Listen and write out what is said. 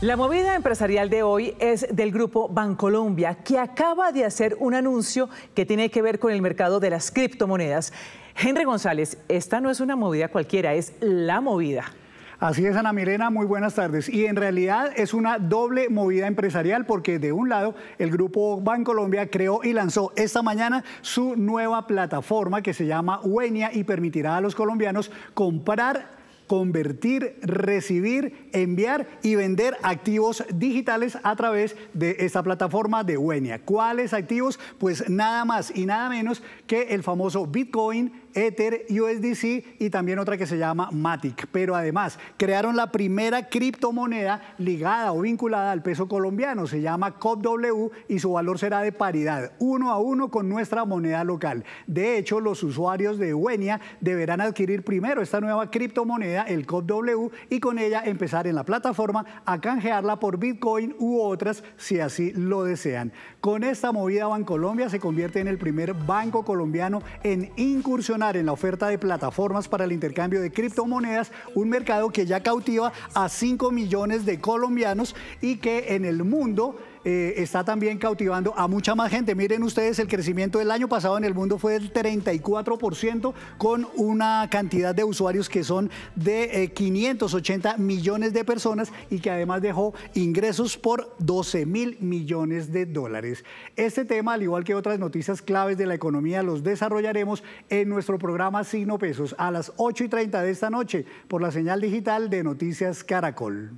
La movida empresarial de hoy es del grupo Bancolombia, que acaba de hacer un anuncio que tiene que ver con el mercado de las criptomonedas. Henry González, esta no es una movida cualquiera, es la movida. Así es, Ana Milena, muy buenas tardes. Y en realidad es una doble movida empresarial porque de un lado el grupo Bancolombia creó y lanzó esta mañana su nueva plataforma que se llama Uenia y permitirá a los colombianos comprar convertir, recibir, enviar y vender activos digitales a través de esta plataforma de Wenia. ¿Cuáles activos? Pues nada más y nada menos que el famoso Bitcoin, Ether, USDC y también otra que se llama Matic. Pero además crearon la primera criptomoneda ligada o vinculada al peso colombiano. Se llama COPW y su valor será de paridad, uno a uno con nuestra moneda local. De hecho, los usuarios de Wenia deberán adquirir primero esta nueva criptomoneda el COPW, y con ella empezar en la plataforma a canjearla por Bitcoin u otras si así lo desean. Con esta movida Bancolombia se convierte en el primer banco colombiano en incursionar en la oferta de plataformas para el intercambio de criptomonedas, un mercado que ya cautiva a 5 millones de colombianos y que en el mundo eh, está también cautivando a mucha más gente. Miren ustedes, el crecimiento del año pasado en el mundo fue del 34% con una cantidad de usuarios que son de 580 eh, millones de personas y que además dejó ingresos por 12 mil millones de dólares. Este tema, al igual que otras noticias claves de la economía, los desarrollaremos en nuestro programa Signo Pesos a las 8 y 30 de esta noche por la señal digital de Noticias Caracol.